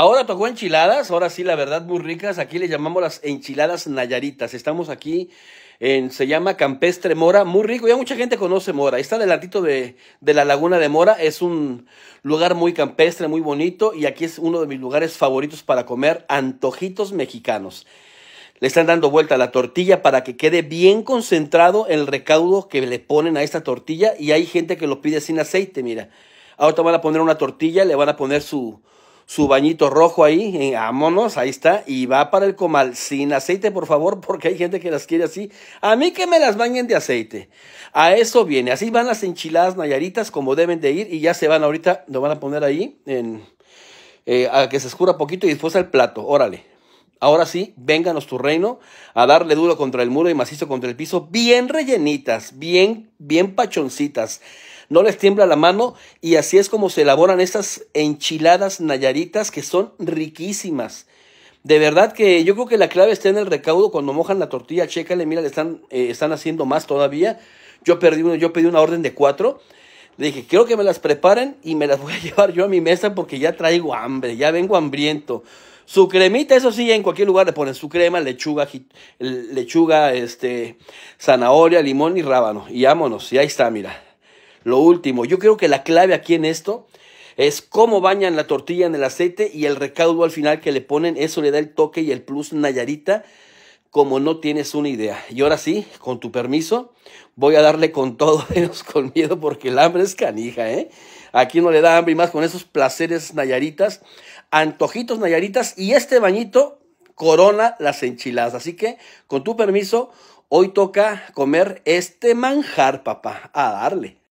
Ahora tocó enchiladas, ahora sí, la verdad, muy ricas. Aquí le llamamos las enchiladas nayaritas. Estamos aquí en, se llama Campestre Mora, muy rico. Ya mucha gente conoce Mora. Está delantito de, de la Laguna de Mora. Es un lugar muy campestre, muy bonito. Y aquí es uno de mis lugares favoritos para comer antojitos mexicanos. Le están dando vuelta a la tortilla para que quede bien concentrado el recaudo que le ponen a esta tortilla. Y hay gente que lo pide sin aceite, mira. Ahora van a poner una tortilla, le van a poner su, su bañito rojo ahí, vámonos, ahí está, y va para el comal, sin aceite, por favor, porque hay gente que las quiere así. A mí que me las bañen de aceite. A eso viene, así van las enchiladas nayaritas como deben de ir, y ya se van ahorita, lo van a poner ahí, en, eh, a que se escura poquito y después al plato, órale. Ahora sí, vénganos tu reino a darle duro contra el muro y macizo contra el piso, bien rellenitas, bien, bien pachoncitas no les tiembla la mano y así es como se elaboran estas enchiladas nayaritas que son riquísimas. De verdad que yo creo que la clave está en el recaudo. Cuando mojan la tortilla, chécale, mira, le están, eh, están haciendo más todavía. Yo, yo pedí una orden de cuatro. Le dije, quiero que me las preparen y me las voy a llevar yo a mi mesa porque ya traigo hambre, ya vengo hambriento. Su cremita, eso sí, en cualquier lugar le ponen su crema, lechuga, lechuga, este, zanahoria, limón y rábano. Y vámonos, y ahí está, mira lo último. Yo creo que la clave aquí en esto es cómo bañan la tortilla en el aceite y el recaudo al final que le ponen, eso le da el toque y el plus Nayarita como no tienes una idea. Y ahora sí, con tu permiso, voy a darle con todo menos con miedo porque el hambre es canija, ¿eh? Aquí no le da hambre y más con esos placeres nayaritas, antojitos nayaritas y este bañito corona las enchiladas. Así que, con tu permiso, hoy toca comer este manjar, papá, a darle.